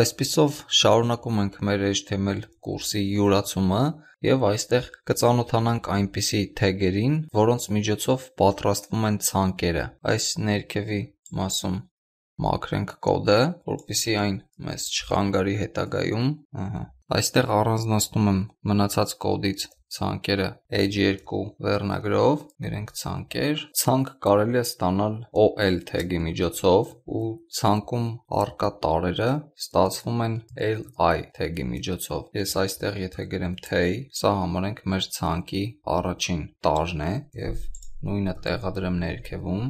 Այսպիսով շարունակում ենք մեր HTML կուրսի յուրացումը եւ այստեղ կծանոթանանք այնպիսի թեգերին, որոնց միջոցով պատրաստվում են ցանկերը։ Այս ներքևի մասում մաքրենք կոդը, որպեսզի այն մեզ չխանգարի հետագայում։ Ահա։ Այստեղ առանձնացնում եմ մնացած կոդից ցանկերը Edge2 վերնագրով, գրենք ցանկեր, ցանկ կարելի է ստանալ OL թեգի միջոցով ու ցանկում արկա տարերը ստացվում են LI թեգի միջոցով։ Ես այստեղ եթե գրեմ Tay, սա համարենք մեր ցանկի առաջին տարրն է եւ նույնը տեղադրեմ ներքևում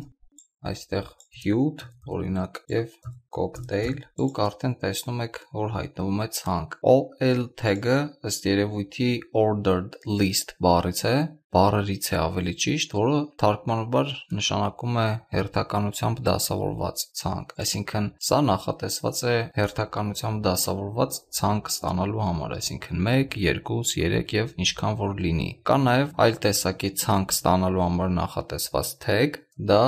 այստեղ հյութ, օրինակ, եւ կոկտեյլ, դուք արդեն տեսնում եք, որ հայտնվում է ցանկ։ OL tag-ը ըստ երևույթի ordered list բառից է, բառերից է ավելի ճիշտ, որը թարգմանաբար նշանակում է հերթականությամբ դասավորված ցանկ։ Այսինքն, սա նախատեսված է հերթականությամբ դասավորված ցանկ ստանալու համար, այսինքն 1, 2, 3 եւ ինչքան որ լինի։ Կա նաեւ այլ տեսակի ցանկ ստանալու համար նախատեսված tag, դա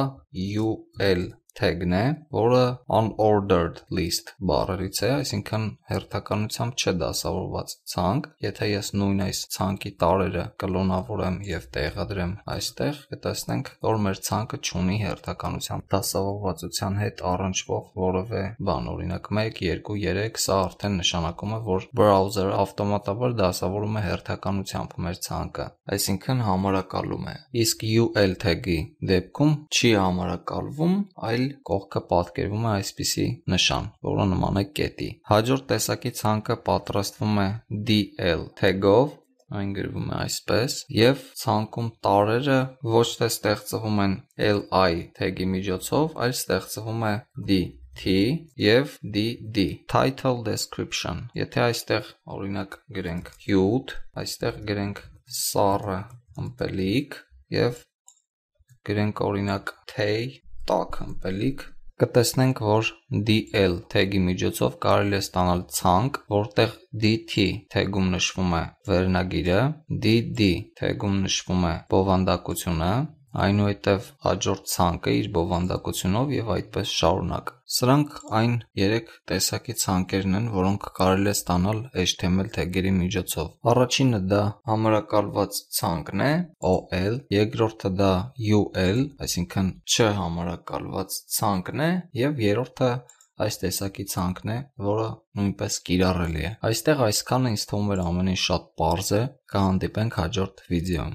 UL tag-ն է, որը unordered list բառերից է, այսինքն հերթականությամբ չդասավորված ցանկ։ Եթե ես նույն այս ցանկի տարերը կլոնավորեմ եւ տեղադրեմ այստեղ, կտեսնենք, որ մեր ցանկը ունի հերթականությամբ դասավորվածության հետ առնչվող որևէ բան, օրինակ 1, 2, 3, սա արդեն նշանակում է, որ browser-ը ավտոմատաբար դասավորում է հերթականությամբ մեր ցանկը, այսինքն համարակալում է։ Իսկ ul tag-ի դեպքում չի համարակալվում, այլ այլ կողքը պատկերվում է այսպիսի նշան, որը նման է կետի։ Հաջորդ տեսակի ցանկը պատրաստվում է DL թեգով այն գրվում է այսպես եւ ցանկում տարերը ոչ թե ստեղծվում են li թեգի միջոցով, այլ ստեղծվում է d t եւ dd title description եթե այստեղ օրինակ գրենք cute այստեղ գրենք սառը ամպելիկ եւ գրենք օրինակ tay տակ ըմպելիք կտեսնենք, որ DL թեգի միջոցով կարելի է ստանալ ցանկ, որտեղ DT թեգում նշվում է վերնագիրը, DD թեգում նշվում է բովանդակությունը, այնուհետև հաջորդ ցանկը իր բովանդակությունով եւ այդպես շարունակ։ Սրանք այն 3 տեսակի ցանկերն են, որոնք կարելի է ստանալ HTML թեգերի միջոցով։ Առաջինը դա համարակալված ցանկն է OL, երկրորդը դա UL, այսինքն չհամարակալված ցանկն է, եւ երրորդը այս տեսակի ցանկն է, որը նույնպես կիրառելի է։ Այստեղ այսքանը ինձ թվում էր ամեն ինչ շատ པարզ է, կհանդիպենք հաջորդ վիդեոյում։